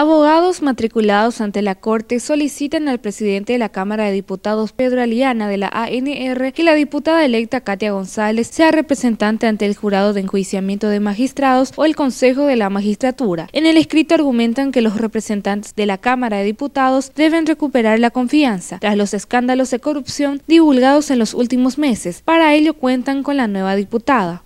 Abogados matriculados ante la Corte solicitan al presidente de la Cámara de Diputados, Pedro Aliana, de la ANR, que la diputada electa Katia González sea representante ante el jurado de enjuiciamiento de magistrados o el Consejo de la Magistratura. En el escrito argumentan que los representantes de la Cámara de Diputados deben recuperar la confianza tras los escándalos de corrupción divulgados en los últimos meses. Para ello cuentan con la nueva diputada.